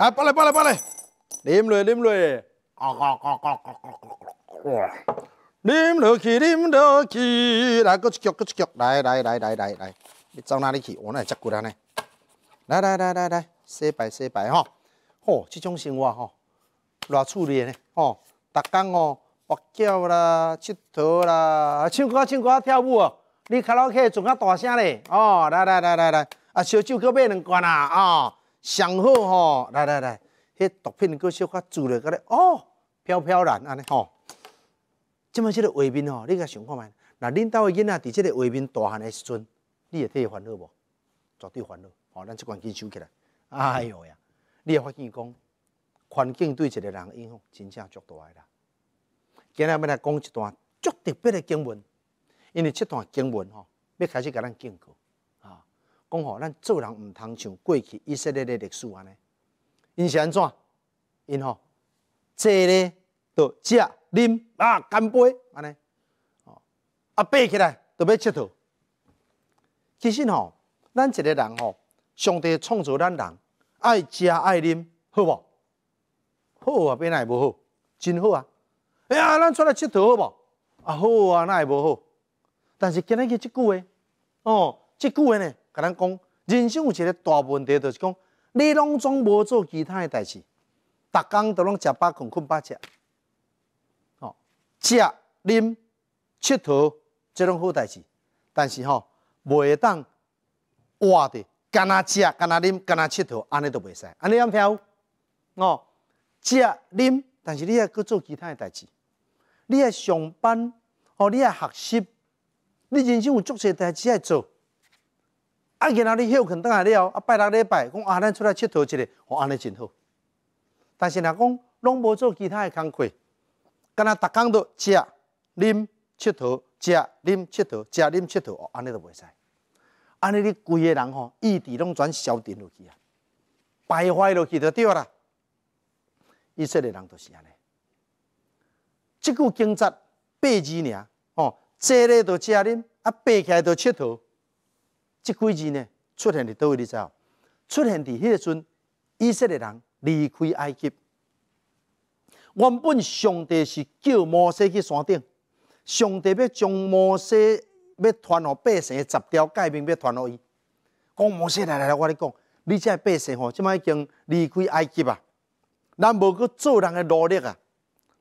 啊，过来过来过来，啉了，啉了，啉嘞喝，啉喝，气，来够喝，激喝，刺喝，来来来来来来，你招哪里去？我那在鼓掌呢，来来来来来，失败失败哈，嚯，这种人物哈，哪处理呢？吼，打工吼，喝酒啦，吃土啦，唱歌唱歌跳舞，你卡拉 OK 唱得大声嘞，哦，来来来来来，啊，小酒可没人管啊，啊。上好吼，来来来，迄毒品佫小可做了个咧，哦，飘飘然安尼吼。即么即个画面吼，你甲想看觅，那恁兜个囡仔伫即个画面大汉的时阵，你会替烦恼无？绝对烦恼，吼，咱即关紧收起来。哎哟呀，你会发现讲，环境对一个人影响真正足大啦。今日要来讲一段足特别的经文，因为即段经文吼，要开始甲咱警告。讲吼，咱做人毋通像过去以色列的历史安尼。因是安怎？因吼，坐咧，到食、啉啊，干杯安尼。哦，啊，爬起来，到要佚佗。其实吼，咱一个人吼，上帝创造咱人，爱食爱啉，好无？好啊，变来无好，真好啊。哎呀，咱出来佚佗好无？啊，好啊，那也无好。但是今日嘅即句话，哦，即句话呢？甲咱讲，人生有一个大问题，就是讲你拢总无做其他诶代志，逐工都拢食饱困困饱食，吼，食、啉、佚佗，即拢好代志。但是吼，袂当活的，干那食、干那啉、干那佚佗，安尼都袂使。安尼你有听有？哦，食、啉，但是你也要做其他诶代志，你喺上班，哦，你喺学习，你人生有足些代志爱做。啊！然后你休困倒下来了，啊拜六礼拜，讲啊咱出来佚佗一下，哦，安尼真好。但是若讲拢无做其他诶工课，干那逐工都食、啉、佚佗、食、啉、佚佗、食、啉、佚佗，哦，安尼都袂使。安尼你规个人吼意志拢全消沉落去啊，败坏落去就对啦。以色列人著是安尼，即句经察八字尔，吼，坐咧都食啉，啊，起来都佚佗。即几句呢，出现伫倒位你知出现伫迄个阵，以色列人离开埃及。原本上帝是叫摩西去山顶，上帝要将摩西要传落百姓十条诫命要传落伊。讲摩西来来来，我咧讲，你即个百姓吼，即摆已经离开埃及啊，咱无个做人的努力啊，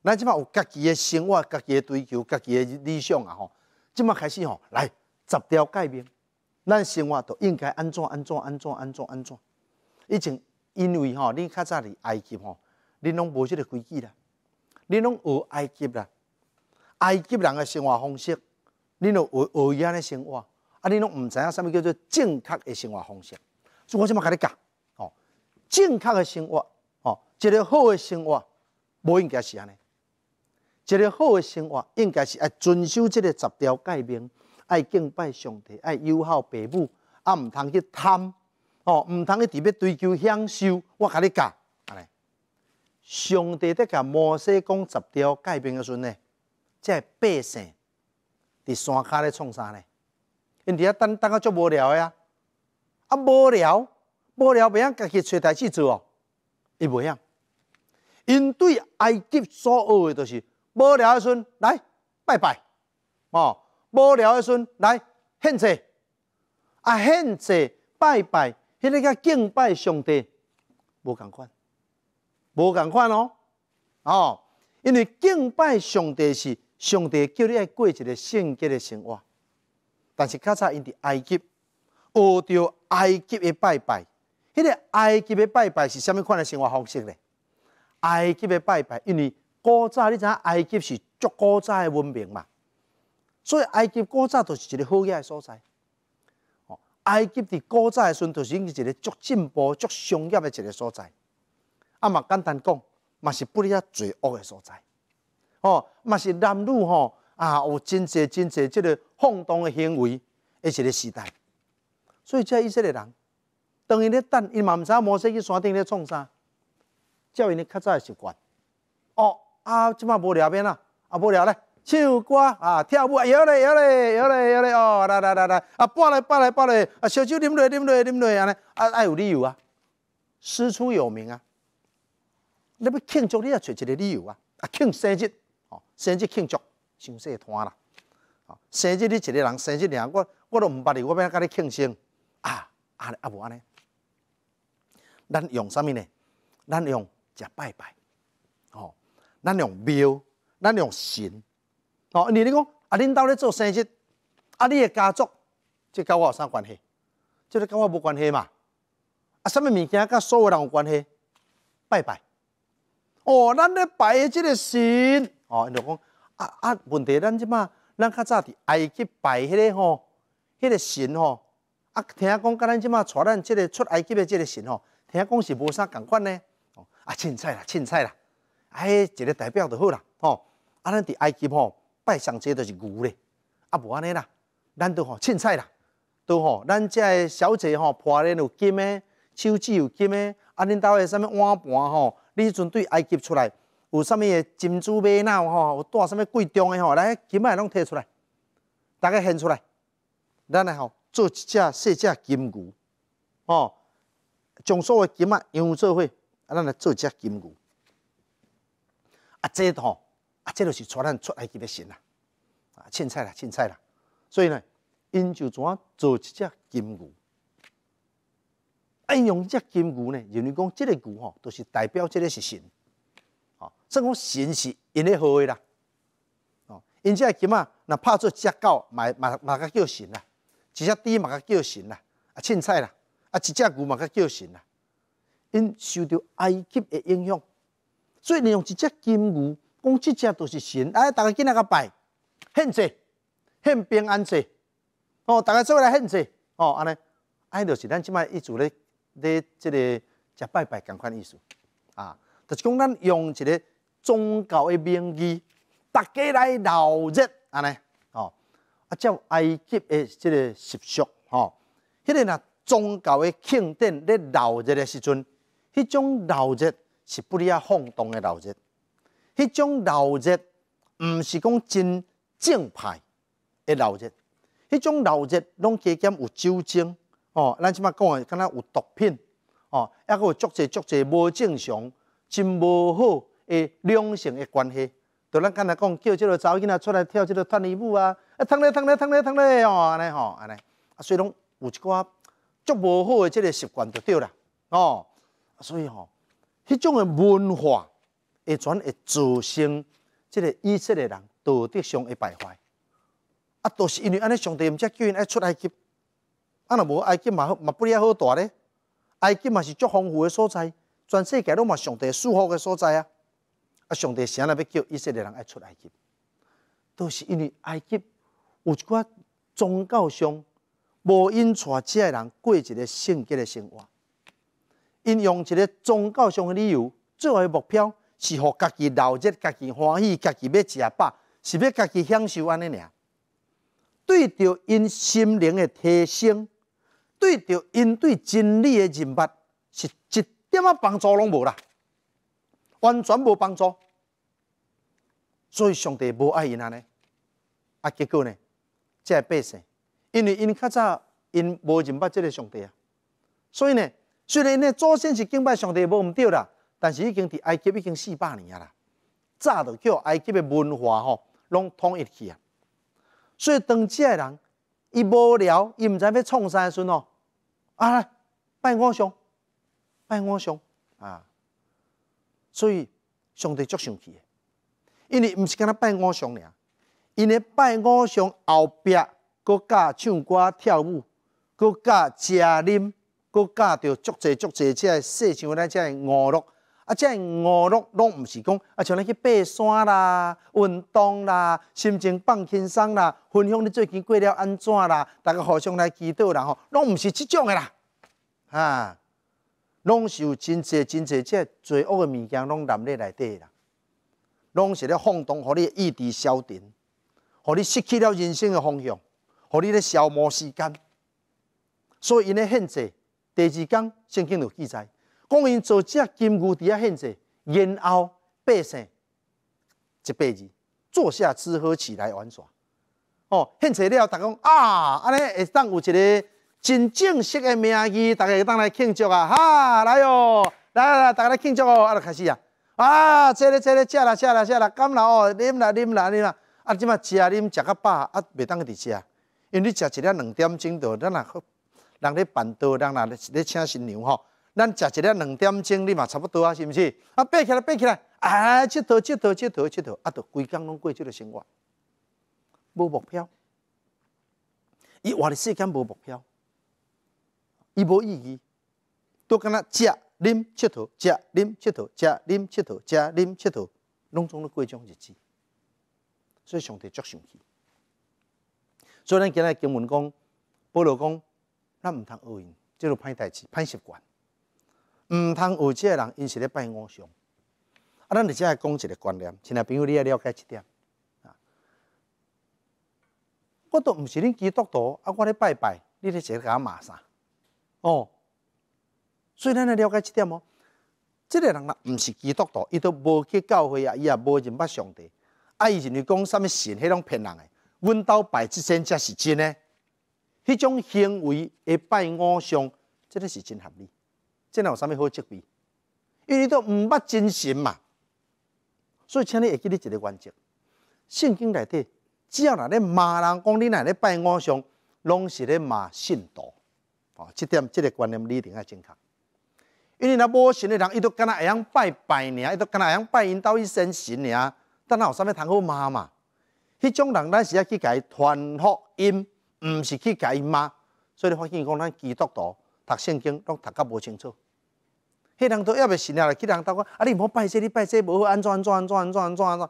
咱即摆有家己的生活，家己的追求，家己的理想啊吼，即摆开始吼，来十条诫命。咱生活都应该安怎安怎安怎安怎安怎？以前因为吼，你较早伫埃及吼，你拢无即个规矩啦，你拢学埃及啦，埃及人诶生活方式，你侬学学伊安尼生活，啊，你拢毋知影啥物叫做正确诶生活方式。所以我先甲你讲，哦，正确诶生活，哦，一个好嘅生活，无应该是安尼，一个好嘅生活应该是爱遵守即个十条诫命。爱敬拜上帝，爱友好父母，啊，毋通去贪，哦，毋通去特别追求享受。我甲你教，上帝在甲摩西讲十条诫命的时呢，在百姓伫山骹咧创啥呢？因伫遐等，等啊足无聊诶，啊啊无聊，无聊，未晓家己找代志做哦，伊未晓。因对埃及所学的，就是无聊的时，来拜拜，哦。无聊的时阵，来献祭，啊，献祭拜拜，迄个叫敬拜上帝，无共款，无共款哦，哦，因为敬拜上帝是上帝叫你爱过一个圣洁的生活，但是较早因伫埃及，学着埃及的拜拜，迄个埃及的拜拜是虾物款的生活方式咧？埃及的拜拜，因为古早你知影埃及是足古早的文明嘛？所以埃及古早就是一个好嘢嘅所在。哦，埃及伫古早时阵，就是一个足进步、足商业嘅一个所在。啊，嘛简单讲，嘛是不哩啊罪恶嘅所在。哦，嘛是男女吼啊，有真侪真侪即个放荡嘅行为，一个时代。所以即以色列人，当伊咧等伊嘛知影摩西去山顶咧创啥，叫伊咧较早习惯。哦，啊，即卖无聊变啦，啊，无聊咧。唱歌啊，跳舞，摇嘞摇嘞摇嘞摇嘞哦，来来来来啊，抱嘞抱嘞抱嘞啊，小酒啉嘞啉嘞啉嘞，安尼啊，爱有理由啊，师出有名啊。你要庆祝，你要找一个理由啊啊，庆生日，哦，生日庆祝，伤细摊啦，哦，生日你一个人，生日尔，我我都毋捌你，我要啊跟你庆生啊啊，啊无安尼，咱用啥物呢？咱用食拜拜，哦，咱用庙，咱用神。哦，你讲啊，恁兜咧做生职，啊，你诶家族，这甲我有啥关系？这甲我无关系嘛？啊，啥物物件甲所有人有关系？拜拜！哦，咱咧拜即个神哦，就讲啊啊，问题咱即嘛，咱较早伫埃及拜迄个吼，迄个神吼，啊，听讲讲咱即嘛，娶咱即个出埃及诶，即个神吼，听讲是无啥共款呢？哦，啊，凊彩啦，凊彩啦，哎，一个代表就好啦，哦，啊，咱伫埃及吼。拜上帝就是牛咧，啊不安尼啦，咱都吼凊彩啦，都吼咱个小姐吼，破咧有金诶，手指有金诶，啊恁兜诶啥物碗盘吼，你阵对埃及出来有啥物珍珠玛瑙吼，有带啥物贵重诶吼，来金诶拢摕出来，大家献出来，咱来吼做一只细只金牛，吼，将所有金啊用做伙，啊咱来做只金牛，啊这套。这就是带咱出埃及的神啦，啊，凊彩啦，凊彩啦。所以呢，因就怎啊做一只金牛？啊，因用只金牛呢，认为讲这个牛吼，都是代表这个是神，吼，所以讲神是因的好诶啦。哦，因只金啊，哪拍做只狗，买买买个叫神啦；一只猪嘛个叫神啦，啊，凊彩啦，啊，一只牛嘛个叫神啦。因受到埃及诶影响，所以利用一只金牛。讲即只都是神，哎，大家今仔个拜献祭、献平安祭，哦，大家做来献祭，哦，安尼，哎，就是咱即摆一组咧咧，即个食拜拜，共款意思，啊，就是讲咱用一个宗教的名义，大家来闹热，安尼，哦，啊叫埃及的即个习俗，吼，迄个呐宗教的庆典咧闹热的时阵，迄种闹热是不里啊轰动的闹热。迄种闹热毋是讲真正派的闹热，迄种闹热拢加减有酒精哦，咱即码讲诶，敢若有毒品哦，抑佫有足侪足侪无正常、真无好诶两性诶关系，就咱刚才讲叫即个某囡仔出来跳即个探丽舞啊，啊烫咧烫咧烫咧烫咧吼安尼吼安尼，啊所以拢有一寡足无好诶即个习惯就对啦哦，所以吼，迄种诶文化。会转会造成即个以色列人道德上会败坏，啊，都是因为安尼上帝毋则叫因爱出埃及，啊，若无埃及嘛嘛不哩好大咧，埃及嘛是足丰富的所在，全世界拢嘛上帝祝福的所在啊，啊，上帝先来要叫以色列人爱出埃及，都是因为埃及有一寡宗教上无因娶妻个人过一个圣洁的生活，因用一个宗教上的理由，作为目标。是互家己闹热、家己欢喜、家己要食饱，是要家己享受安尼尔。对着因心灵的提升，对着因对真理的认捌，是一点仔帮助拢无啦，完全无帮助。所以上帝无爱因安尼，啊结果呢，即系百姓，因为因较早因无认捌即个上帝啊，所以呢，虽然呢祖先是敬拜上帝无毋对啦。但是已经伫埃及已经四百年啊啦，早着叫埃及的文化吼，拢统一起啊。所以当这人伊无聊，伊毋知要创啥时阵哦。啊，拜偶像，拜偶像啊。所以上帝足生气，因为毋是干呾拜偶像俩，因为拜偶像后壁，佫教唱歌跳舞，佫教吃啉，佫教着足济足济，即系世上咱即个娱乐。啊，即娱乐拢毋是讲啊，像咱去爬山啦、运动啦、心情放轻松啦、分享你最近过了安怎啦，逐个互相来祈祷啦，吼，拢毋是即种诶啦，啊，拢是有真侪真侪即个罪恶诶物件，拢揽咧内底啦，拢是咧晃动，互你意志消沉，互你失去了人生诶方向，互你咧消磨时间，所以因咧限制，第二讲圣经有记载。讲因做只金牛底下献祭，烟凹百姓一辈子坐下吃喝起来玩耍。哦，庆祝了，大家啊，安尼会当有一个真正式的名义，逐个会当来庆祝啊！哈，来来来来，大来庆祝哦！啊，开始啊！啊，吃嘞吃吃啦吃啦吃啦，干啦哦！你们来你们来啊！啊，吃啊，你吃饱啊，袂当个吃因为你吃一粒两点钟咱人咧办桌，人啊咧请新娘咱食一粒两点钟，你嘛差不多啊，是毋是？啊，爬起来，爬起来，哎，佚佗，佚佗，佚佗，佚佗，啊，着规工拢过即个生活，无目标，伊活咧世间无目标，伊无意义，都敢若食、啉、佚佗、食、啉、佚佗、食、啉、佚佗、食、啉、佚佗，拢总咧过种日子，所以上帝足生气。所以咱今日经文讲，保罗讲，咱毋通学因，即落歹代志、歹习惯。毋通有即个人，因是咧拜偶像，啊！咱你即来讲一个观念，请恁朋友你也了解一点。啊，我都毋是恁基督徒，啊！我咧拜拜，你咧即个甲骂啥？哦，所以咱来了解一点哦。即个人若毋是基督徒，伊都无去教会啊，伊也无认捌上帝，啊！伊认为讲啥物神，迄种骗人诶。阮兜拜即仙才是真诶，迄种行为会拜偶像，即个是真合理。变啊有啥物好接味因为伊都毋捌真神嘛所以请你会记咧一个原则圣经内底只要若咧骂人讲你若咧拜五常拢是咧骂信徒吼即点即个观念你一定爱正确因为若无神诶人伊都敢若会晓拜拜尔伊都敢若会晓拜因兜伊先神尔等若有啥物通好骂嘛迄种人咱是要去甲伊传福音毋是去甲伊骂所以你发现讲咱基督徒读圣经拢读甲无清楚迄人都要拜信了，去人兜讲，啊，你唔好拜神，你拜神无好安怎安怎安怎安怎安怎，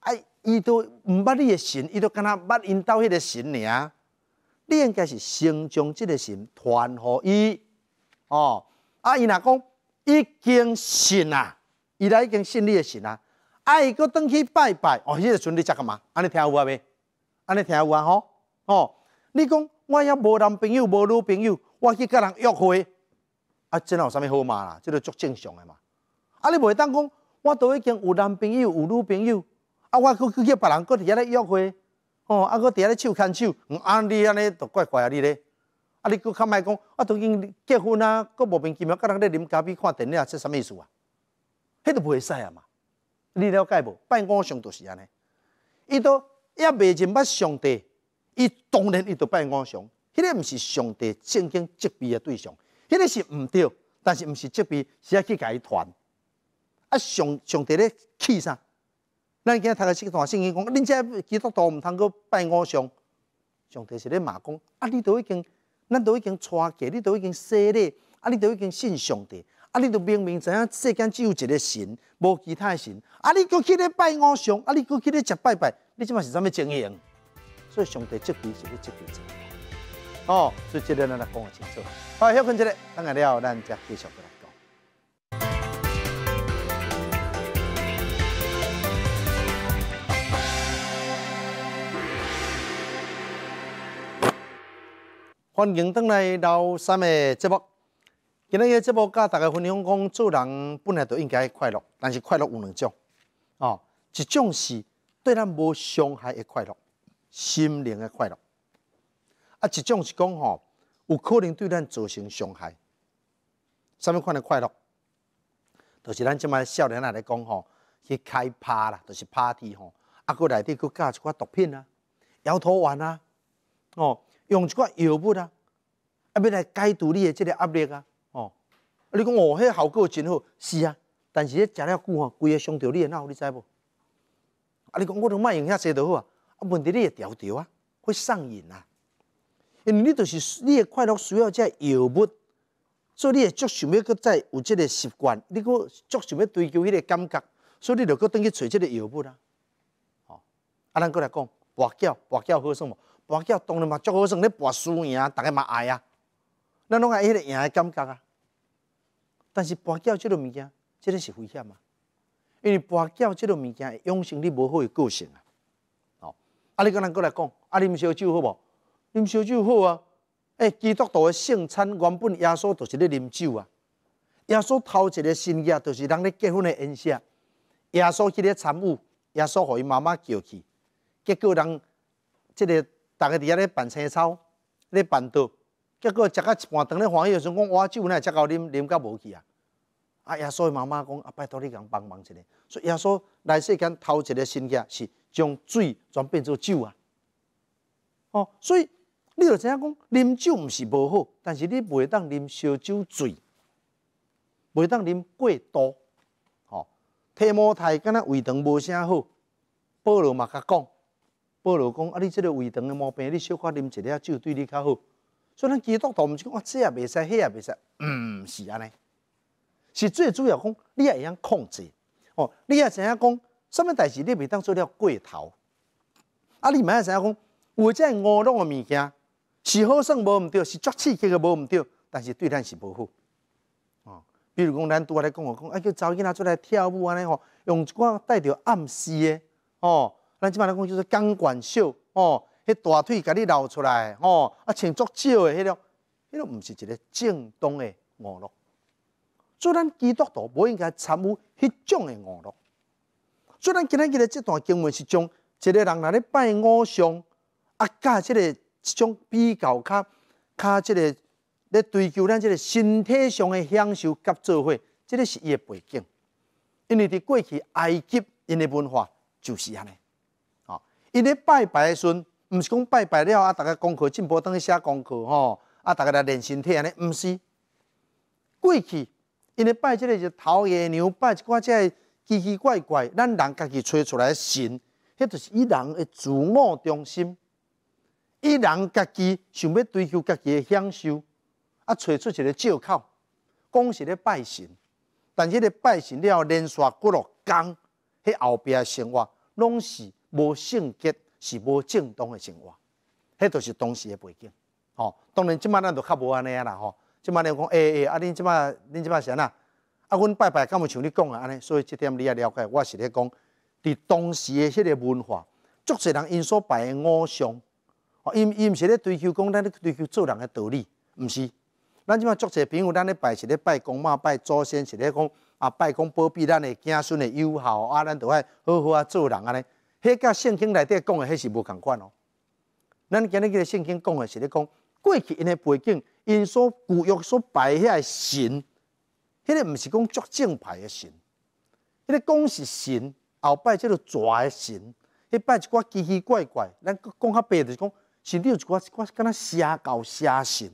啊，伊都毋捌你诶神，伊都敢若捌因兜迄个神尔，你应该是先将即个神传互伊，哦，啊，伊若讲已经信啊，伊来已经信你诶神啊伊佫倒去拜拜，哦，迄个阵你在干嘛？安尼听有啊未？安尼听有啊吼？哦，你讲我抑无男朋友，无女朋友，我去甲人约会。啊，哪有啥物好骂啦，即个足正常诶嘛。啊，你袂当讲我都已经有男朋友、有女朋友，啊，我搁去叫别人，搁伫遐咧约会，哦，啊，搁伫遐咧手牵手，安尼安尼，都怪怪啊你咧。啊，你搁较卖讲啊，都已经结婚啊，搁无名其妙甲人咧啉咖啡、看电影，这啥物意思啊？迄著袂使啊嘛，你了解无？拜五像就是安尼，伊都也未认捌上帝，伊当然伊就拜五像，迄个毋是上帝正经责备诶对象。迄个是毋对，但是毋是责备，是爱去伊团。啊，上上帝咧气啥？咱今日读个这段圣经，讲恁即基督徒毋通去拜偶像。上帝是咧骂讲，啊，你都已经，咱都已经娶嫁，你都已经说咧，啊，你都已经信上帝，啊，你都明明知影世间只有一个神，无其他神。啊，你佫去咧拜偶像，啊，你佫去咧食拜拜，你即嘛是啥物情形？所以上帝这边是咧这边。哦，所以这个咱来讲清楚。好，休困一下，等下了咱再继续来讲。欢迎 t 来老三的节目。今日个节目，甲大家分享讲，做人本来就应该快乐，但是快乐有两种。哦，一种是对咱无伤害的快乐，心灵的快乐。啊，一种是讲吼，有可能对咱造成伤害。上物款的快乐，就是咱即卖少年仔来讲吼，去开趴啦，就是 party 吼。啊，过来底去加一寡毒品啊，摇头丸啊，哦，用一寡药物啊，啊，要来解除你的即个压力啊，哦。啊，你讲哦，迄效果真好，是啊。但是迄食了久吼，规个伤着你的脑，你知无？啊，你讲我都莫用遐坐到好啊。啊，问题你会调调啊，会上瘾啊。因为你就是你的快乐需要这药物，所以你也足想要搁再有这个习惯，你搁足想要追求迄个感觉，所以你就要等去找这个药物啦。哦，啊，咱过来讲，跋筊，跋筊好上无？跋筊当然嘛足好上，你跋输赢啊，大家嘛爱啊，咱拢爱迄个赢的感觉啊。但是跋筊这种物件真的是危险啊，因为跋筊这种物件养成你无好的个性啊。哦，啊，你个咱过来讲，阿啉烧酒好无？啉烧酒好啊！诶，基督徒的圣餐原本耶稣就是咧啉酒啊。耶稣头一个新娘，就是人咧结婚的仪式。耶稣去咧参悟，耶稣互伊妈妈叫去，结果人即个大家伫遐咧办青草，咧办桌，结果食到一半，等咧欢喜诶时阵，讲我酒呢，食够啉，啉到无去啊！啊，耶稣伊妈妈讲，啊拜托你共帮忙一下。所以耶稣来世间头一个新娘，是将水转变做酒啊。哦，所以。你著知影讲，啉酒毋是无好，但是你袂当啉烧酒醉，袂当啉过多，吼。体摩太，敢若胃肠无啥好。保罗嘛甲讲，保罗讲啊，你即个胃肠的毛病，你小可啉一两酒对你较好。所以咱基督徒毋是讲，我这也未使，那也未使，嗯、是安尼。是最主要讲，你也一样控制，哦，你也知影讲，什物代志你袂当做了过头。啊，你毋爱知影讲，有为个饿弄的物件。是好生无毋对，是作刺激个无毋对，但是对咱是无好。哦，比如讲咱拄下咧讲话，讲啊叫查某囡仔出来跳舞安尼吼，用一寡带着暗示诶。哦，咱即摆来讲叫做钢管秀。哦，迄大腿甲你露出来。哦，啊穿足少诶，迄种迄种毋是一个正当诶娱乐。做咱基督徒无应该参与迄种诶娱乐。做咱今日今日这段经文是将一个人来咧拜偶像，啊，干这个。种比较较较即个咧追求咱即个身体上的享受甲做伙，即个是伊的背景。因为伫过去埃及因的文化就是安尼，哦，因咧拜拜时阵，毋是讲拜拜了啊，逐个功课进步，当下写功课吼，啊，逐个来练身体安尼，毋是过去，因咧拜即个就头爷娘，拜一挂这奇奇怪怪，咱人家己吹出来神，迄就是伊人的自我中心。伊人家己想要追求家己的享受，啊，找出一个借口，讲是咧拜神，但迄个拜神了，连续几落工，迄后壁的生活拢是无圣洁，是无正当的生活，迄著是当时的背景。吼，当然即摆咱都较无安尼啊啦，吼，即摆你讲，诶诶，啊，恁即摆恁即摆是安哪？啊，阮拜拜，敢有像你讲的安尼？所以即点你也了解，我是咧讲，伫当时个迄个文化，足侪人因所拜的偶像。因因毋是咧追求讲，咱咧追求做人诶道理，毋是。咱即马足侪朋友，咱咧拜是咧拜公妈，拜祖先是咧讲啊，拜公保庇咱诶子孙诶友好啊，咱着爱好好啊做人安尼。迄甲圣经内底讲诶，迄是无共款哦。咱今日个圣经讲诶是咧讲，过去因诶背景因所古约所拜遐神，迄个毋是讲足正牌诶神，迄个讲是神，后拜即度蛇诶神，迄拜一寡奇奇怪怪。咱讲较白就是讲。是你有一寡一寡敢那邪教邪神，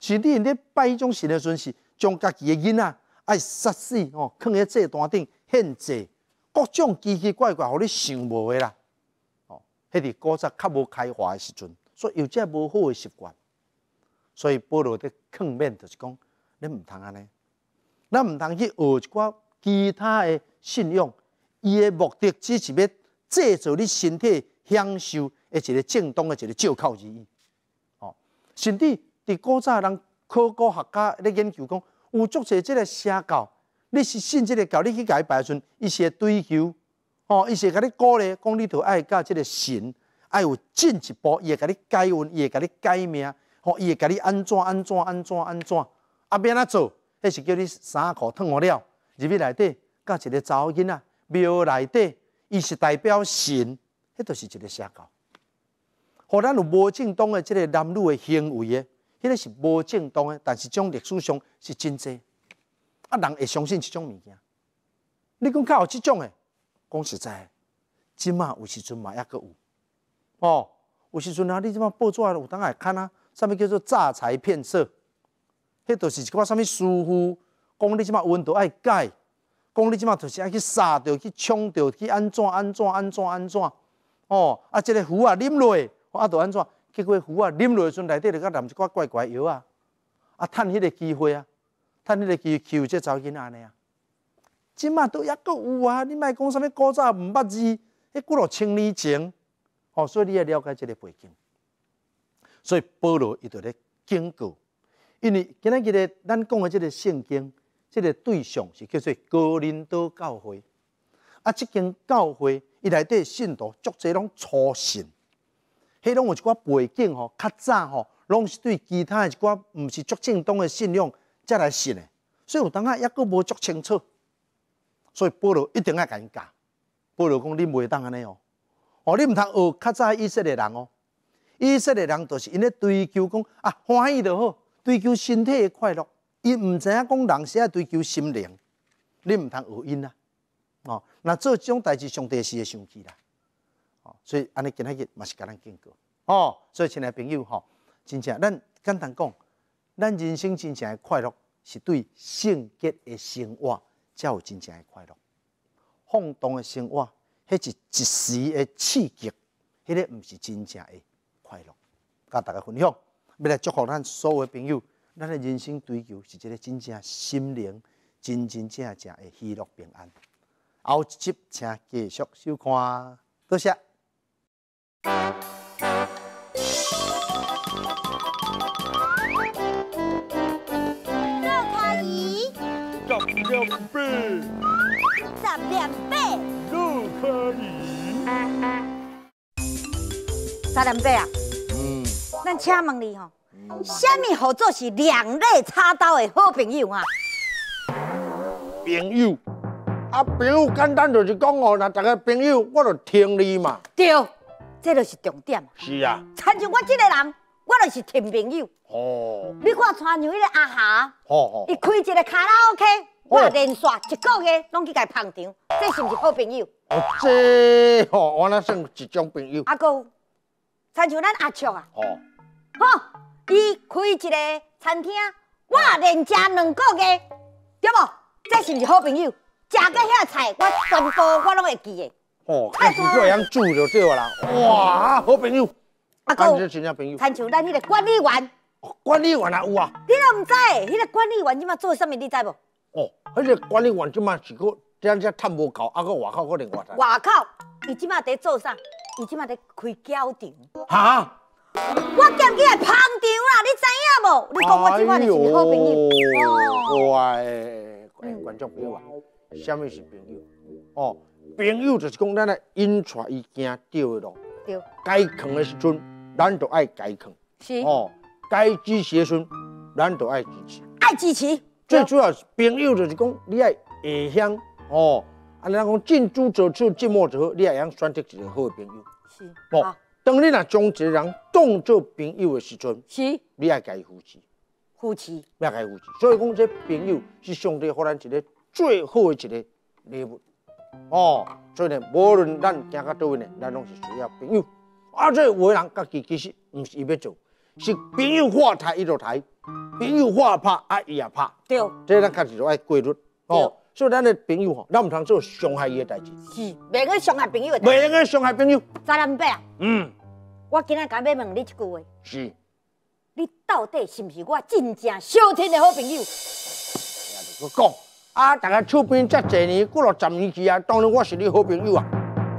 是你喺拜迄种神的时阵，是将家己的囡仔爱杀死哦，囥喺这单顶献祭，各种奇奇怪怪，互你想无诶的啦。哦，迄伫古早较无开化的时阵，所以有这无好诶习惯。所以保罗的层面就是讲，你毋通安尼，咱毋通去学一寡其他诶信仰，伊诶目的只是要制造你身体享受。一个正当诶一个借口而已，哦，甚至伫古早人考古学家咧研究讲，有足侪即个邪教，你是信即个教，你去甲解白算会追求吼，哦，是会甲你鼓励，讲你着爱教即个神，爱有进一步，伊会甲你改运，伊会甲你改命，哦，会甲你安怎安怎安怎安怎，阿安怎做？迄是叫你衫裤脱完了入去内底，甲一个查某囡仔庙内底，伊是代表神，迄都是一个邪教。互咱有无正当的即个男女的行为的，迄个是无正当的，但是种历史上是真济，啊，人会相信即种物件。你讲有即种的，讲实在，即嘛有时阵嘛抑阁有，哦，有时阵啊，你即嘛报纸啊有当来看啊，啥物叫做诈财骗色，迄就是一寡啥物疏忽，讲你即嘛温度爱改，讲你即嘛就是爱去杀着去冲着去安怎安怎安怎安怎，哦，啊，即个壶啊啉落。啊，著安怎？结果壶啊！啉落来阵内底，就甲淋一寡怪怪药啊！啊，趁迄个机会啊，趁迄个机会求这仔安尼啊！即嘛都抑够有啊！你莫讲啥物古早毋捌字？迄古老千年情哦，所以你要了解即个背景。所以保罗伊就咧警告，因为今仔日咧咱讲的即个圣经，即个对象是叫做哥林多教会。啊，即间教会伊内底信徒足侪拢粗心。迄拢有一寡背景吼，较早吼，拢是对其他的一寡毋是足正当诶信仰，才来信诶。所以有当啊，抑佫无足清楚，所以保罗一定爱甲因教。保罗讲你袂当安尼哦，哦你毋通学较早以色列人哦。以色列人就是因咧追求讲啊欢喜就好，追求身体诶快乐，伊毋知影讲人是要追求心灵，你毋通学因啊，哦，若做即种代志，上帝是会生气啦。所以安尼今仔日嘛是甲咱经过。哦，所以亲爱朋友吼，真正咱简单讲，咱人生真正的快乐，是对圣洁的生活才有真正的快乐。放荡的生活，迄是一时的刺激，迄个毋是真正的快乐。甲大家分享，要来祝福咱所有朋友，咱的人生追求是一个真正心灵真真正正的喜乐平安。后一集请继续收看，多谢。肉卡姨，十两八，十两八，肉卡姨，十两八啊！嗯，咱请问你吼，什米合作是两肋插刀的好朋友啊？朋友啊，朋友简单就是讲哦，若大家朋友，我就听你嘛。对。这就是重点。是啊，参像我这个人，我就是亲朋友。哦，你看山羊迄个阿霞，哦，哦，伊开一个卡拉 OK，我连续一个月拢去甲伊捧场，这是毋是好朋友？哦，这吼，我呾算一种朋友。阿哥，参像咱阿雀啊，哦，好，伊开一个餐厅，我连食两个月，对无？这是毋是好朋友？食过遐菜，我全部我拢会记诶。哦，做会晓住就对啦。哇，好朋友，啊，观众朋友，参照咱迄个管理员，管理员也有啊。你都唔知，迄个管理员今麦做啥物？你知无？哦，迄个管理员今麦是搁在遮探木头，啊，搁外口可能外。外口，伊今麦在做啥？伊今麦在开胶店。哈？我捡起来捧场啦，你知影无？你讲我今麦就是好朋友。哦，哇，观众朋友，啊，什么是朋友？哦。朋友就是讲，咱来因错伊行对的咯。对，该扛的时阵，咱就爱该扛。是哦，该支持的时阵，咱就爱支持。爱支持。最主要，朋友就是讲，你爱会相哦。安尼讲近朱者赤，近墨者黑，你也要选择一个好的朋友。是哦。当你若将一个人当做朋友的时阵，是，你爱该扶持。扶持。要该扶持。所以讲，这朋友是上帝给咱一个最好的一个礼物。哦，所以呢，无论咱走到倒位呢，咱拢是需要朋友。啊，这为人家己其实唔是伊要做，是朋友话台伊就台，朋友话拍啊伊也拍。对。这咱家己要爱规律。哦，所以咱的朋友吼，咱唔通做伤害伊的代志。是。袂用伤害朋友。袂用伤害朋友。再难白啊。嗯。我今仔敢要问你一句话。是。你到底是不是我真正相亲的好朋友？你讲。啊！大家出边这侪年，过了十年之啊，当然我是你好朋友啊。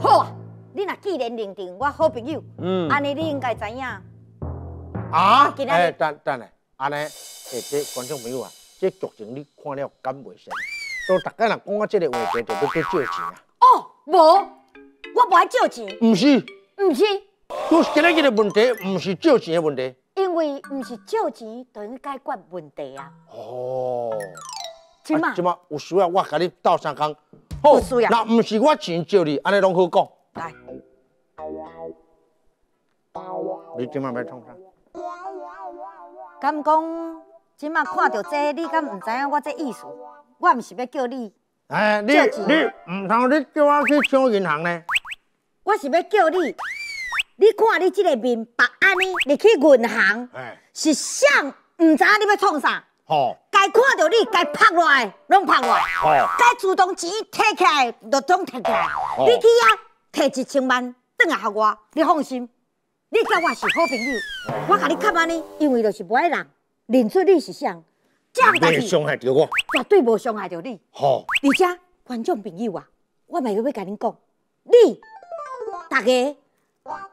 好啊，你若既然认定我好朋友，嗯，安尼你应该知影。啊？哎，等等下，安尼，诶，这观众朋友啊，这剧情你看了感未深？都大家若讲我这个话题，就去借钱啊。哦，无，我不爱借钱。不是，不是。是今日这个问题，不是借钱的问题。因为不是借钱，等于解决问题啊。哦。今嘛有需要，我甲你斗相讲。好，需要。那唔是我钱借你，安尼拢好讲。来，你今嘛要创啥？敢讲今嘛看到这，你敢唔知影我这意思？我唔是要叫你。哎，你你唔通你叫我去抢银行呢？我是要叫你，你看你这个面白，安尼，你去银行，是想唔知你要创啥？吼、该看到你，该拍落来，拢拍落来。该主动钱摕起来，就总摕起来。你去啊，摕一千万，转来合我。你放心，你甲我是好朋友。我甲你讲安尼，因为就是无爱人认出你是谁，这样子。你会伤害着我？绝对无伤害着你。好，而且观众朋友啊，我咪要要甲恁讲，你，大家，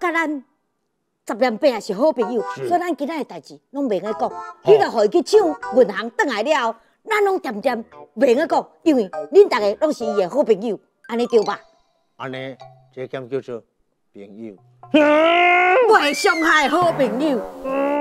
个人。十连平也是好朋友，所以咱今仔个代志拢面用讲。你若互伊去抢银行，倒来了咱拢点点面用讲，因为恁大家拢是伊个好朋友，安尼对吧？安尼，这叫做朋友。不伤害好朋友。